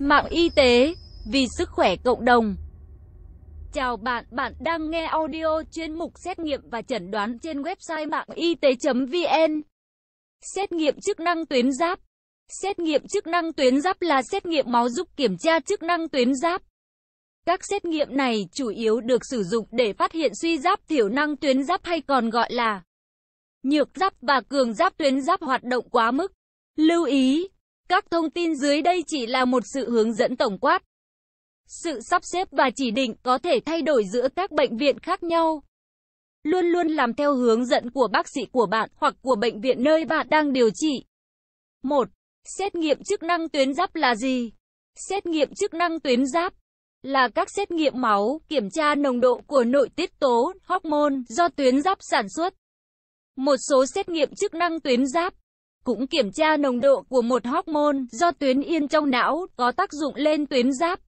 mạng y tế, vì sức khỏe cộng đồng. Chào bạn, bạn đang nghe audio chuyên mục xét nghiệm và chẩn đoán trên website mạng y tế.vn. Xét nghiệm chức năng tuyến giáp Xét nghiệm chức năng tuyến giáp là xét nghiệm máu giúp kiểm tra chức năng tuyến giáp. Các xét nghiệm này chủ yếu được sử dụng để phát hiện suy giáp thiểu năng tuyến giáp hay còn gọi là nhược giáp và cường giáp tuyến giáp hoạt động quá mức. Lưu ý, các thông tin dưới đây chỉ là một sự hướng dẫn tổng quát. Sự sắp xếp và chỉ định có thể thay đổi giữa các bệnh viện khác nhau. Luôn luôn làm theo hướng dẫn của bác sĩ của bạn hoặc của bệnh viện nơi bạn đang điều trị. 1. Xét nghiệm chức năng tuyến giáp là gì? Xét nghiệm chức năng tuyến giáp là các xét nghiệm máu, kiểm tra nồng độ của nội tiết tố, hormone do tuyến giáp sản xuất. Một số xét nghiệm chức năng tuyến giáp cũng kiểm tra nồng độ của một hormone do tuyến yên trong não có tác dụng lên tuyến giáp.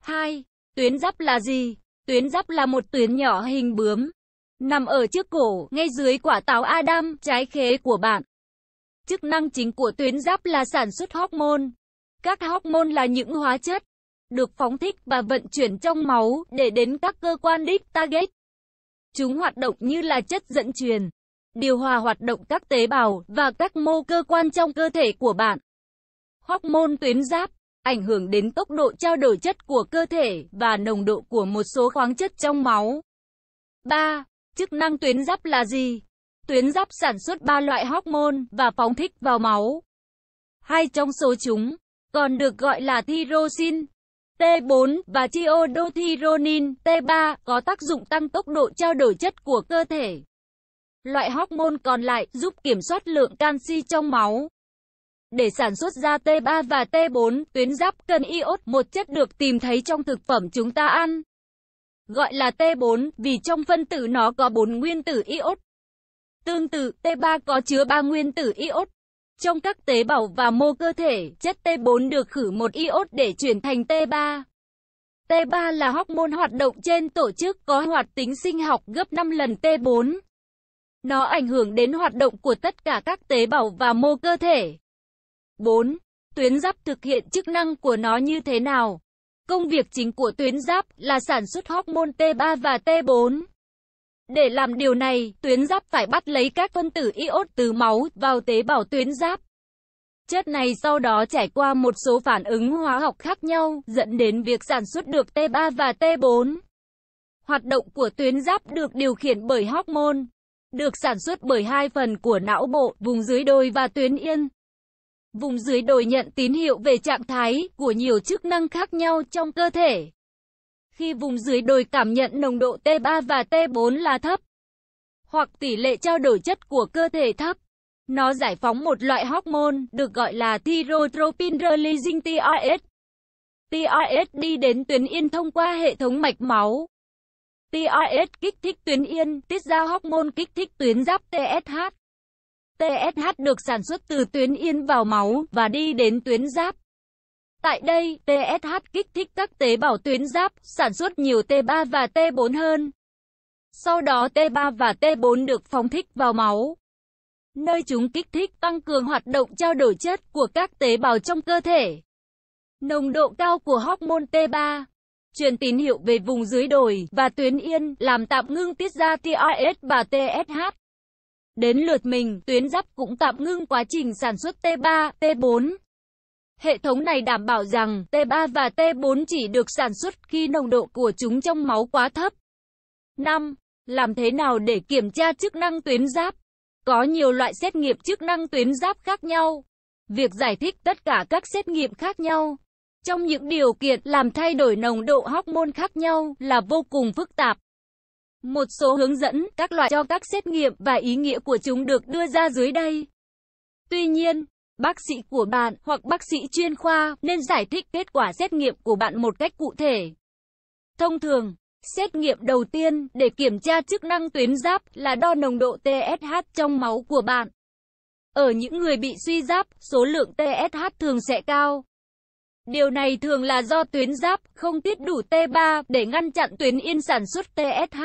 2. Tuyến giáp là gì? Tuyến giáp là một tuyến nhỏ hình bướm, nằm ở trước cổ, ngay dưới quả táo Adam, trái khế của bạn. Chức năng chính của tuyến giáp là sản xuất hormone. Các hormone là những hóa chất được phóng thích và vận chuyển trong máu để đến các cơ quan đích target. Chúng hoạt động như là chất dẫn truyền, điều hòa hoạt động các tế bào và các mô cơ quan trong cơ thể của bạn. Hormone tuyến giáp ảnh hưởng đến tốc độ trao đổi chất của cơ thể và nồng độ của một số khoáng chất trong máu. 3. Chức năng tuyến giáp là gì? Tuyến giáp sản xuất ba loại hormone và phóng thích vào máu. Hai trong số chúng còn được gọi là thyroxin T4 và thiodothyronine T3 có tác dụng tăng tốc độ trao đổi chất của cơ thể. Loại hormone còn lại giúp kiểm soát lượng canxi trong máu. Để sản xuất ra T3 và T4, tuyến giáp cần iốt, một chất được tìm thấy trong thực phẩm chúng ta ăn. Gọi là T4 vì trong phân tử nó có 4 nguyên tử iốt. Tương tự, T3 có chứa 3 nguyên tử iốt. Trong các tế bào và mô cơ thể, chất T4 được khử một iốt để chuyển thành T3. T3 là hormone hoạt động trên tổ chức có hoạt tính sinh học gấp 5 lần T4. Nó ảnh hưởng đến hoạt động của tất cả các tế bào và mô cơ thể. 4. Tuyến giáp thực hiện chức năng của nó như thế nào? Công việc chính của tuyến giáp là sản xuất hormone T3 và T4. Để làm điều này, tuyến giáp phải bắt lấy các phân tử iốt từ máu vào tế bào tuyến giáp. Chất này sau đó trải qua một số phản ứng hóa học khác nhau, dẫn đến việc sản xuất được T3 và T4. Hoạt động của tuyến giáp được điều khiển bởi hormone được sản xuất bởi hai phần của não bộ, vùng dưới đồi và tuyến yên. Vùng dưới đồi nhận tín hiệu về trạng thái của nhiều chức năng khác nhau trong cơ thể. Khi vùng dưới đồi cảm nhận nồng độ T3 và T4 là thấp, hoặc tỷ lệ trao đổi chất của cơ thể thấp, nó giải phóng một loại hormone được gọi là thyrotropin releasing TRS. TRS đi đến tuyến yên thông qua hệ thống mạch máu. TRS kích thích tuyến yên, tiết ra hormone kích thích tuyến giáp TSH. TSH được sản xuất từ tuyến yên vào máu và đi đến tuyến giáp. Tại đây, TSH kích thích các tế bào tuyến giáp, sản xuất nhiều T3 và T4 hơn. Sau đó T3 và T4 được phóng thích vào máu, nơi chúng kích thích tăng cường hoạt động trao đổi chất của các tế bào trong cơ thể. Nồng độ cao của hormone T3 truyền tín hiệu về vùng dưới đồi và tuyến yên, làm tạm ngưng tiết ra TRS và TSH. Đến lượt mình, tuyến giáp cũng tạm ngưng quá trình sản xuất T3, T4. Hệ thống này đảm bảo rằng T3 và T4 chỉ được sản xuất khi nồng độ của chúng trong máu quá thấp. 5. Làm thế nào để kiểm tra chức năng tuyến giáp? Có nhiều loại xét nghiệm chức năng tuyến giáp khác nhau. Việc giải thích tất cả các xét nghiệm khác nhau trong những điều kiện làm thay đổi nồng độ hormone khác nhau là vô cùng phức tạp. Một số hướng dẫn, các loại cho các xét nghiệm và ý nghĩa của chúng được đưa ra dưới đây. Tuy nhiên, bác sĩ của bạn hoặc bác sĩ chuyên khoa nên giải thích kết quả xét nghiệm của bạn một cách cụ thể. Thông thường, xét nghiệm đầu tiên để kiểm tra chức năng tuyến giáp là đo nồng độ TSH trong máu của bạn. Ở những người bị suy giáp, số lượng TSH thường sẽ cao. Điều này thường là do tuyến giáp không tiết đủ T3 để ngăn chặn tuyến yên sản xuất TSH.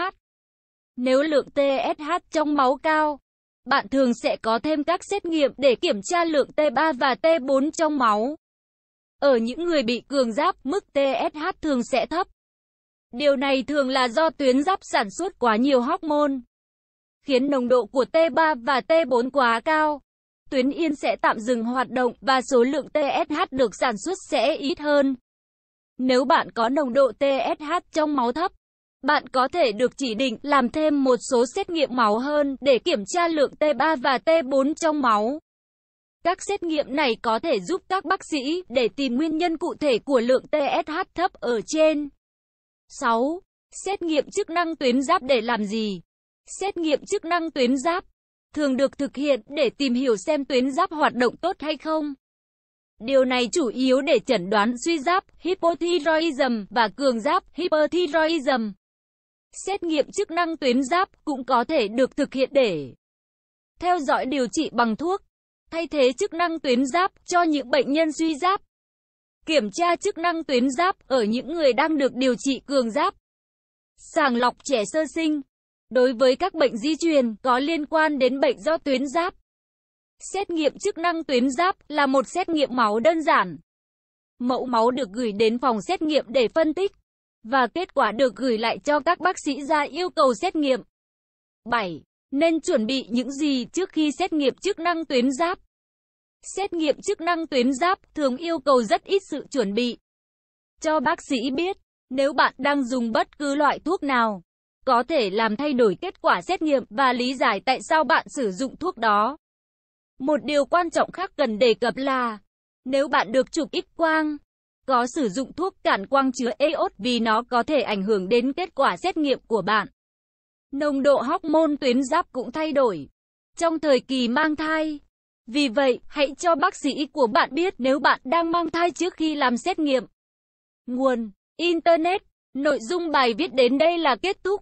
Nếu lượng TSH trong máu cao, bạn thường sẽ có thêm các xét nghiệm để kiểm tra lượng T3 và T4 trong máu. Ở những người bị cường giáp, mức TSH thường sẽ thấp. Điều này thường là do tuyến giáp sản xuất quá nhiều hormone, khiến nồng độ của T3 và T4 quá cao tuyến yên sẽ tạm dừng hoạt động và số lượng TSH được sản xuất sẽ ít hơn. Nếu bạn có nồng độ TSH trong máu thấp, bạn có thể được chỉ định làm thêm một số xét nghiệm máu hơn để kiểm tra lượng T3 và T4 trong máu. Các xét nghiệm này có thể giúp các bác sĩ để tìm nguyên nhân cụ thể của lượng TSH thấp ở trên. 6. Xét nghiệm chức năng tuyến giáp để làm gì? Xét nghiệm chức năng tuyến giáp thường được thực hiện để tìm hiểu xem tuyến giáp hoạt động tốt hay không. Điều này chủ yếu để chẩn đoán suy giáp, hypothyroidism và cường giáp, hyperthyroidism. Xét nghiệm chức năng tuyến giáp cũng có thể được thực hiện để theo dõi điều trị bằng thuốc, thay thế chức năng tuyến giáp cho những bệnh nhân suy giáp. Kiểm tra chức năng tuyến giáp ở những người đang được điều trị cường giáp. Sàng lọc trẻ sơ sinh Đối với các bệnh di truyền có liên quan đến bệnh do tuyến giáp, xét nghiệm chức năng tuyến giáp là một xét nghiệm máu đơn giản. Mẫu máu được gửi đến phòng xét nghiệm để phân tích và kết quả được gửi lại cho các bác sĩ ra yêu cầu xét nghiệm. 7. Nên chuẩn bị những gì trước khi xét nghiệm chức năng tuyến giáp? Xét nghiệm chức năng tuyến giáp thường yêu cầu rất ít sự chuẩn bị. Cho bác sĩ biết, nếu bạn đang dùng bất cứ loại thuốc nào, có thể làm thay đổi kết quả xét nghiệm và lý giải tại sao bạn sử dụng thuốc đó. Một điều quan trọng khác cần đề cập là, nếu bạn được chụp X quang, có sử dụng thuốc cản quang chứa EOS vì nó có thể ảnh hưởng đến kết quả xét nghiệm của bạn. Nồng độ hormone tuyến giáp cũng thay đổi trong thời kỳ mang thai. Vì vậy, hãy cho bác sĩ của bạn biết nếu bạn đang mang thai trước khi làm xét nghiệm. Nguồn: Internet. Nội dung bài viết đến đây là kết thúc.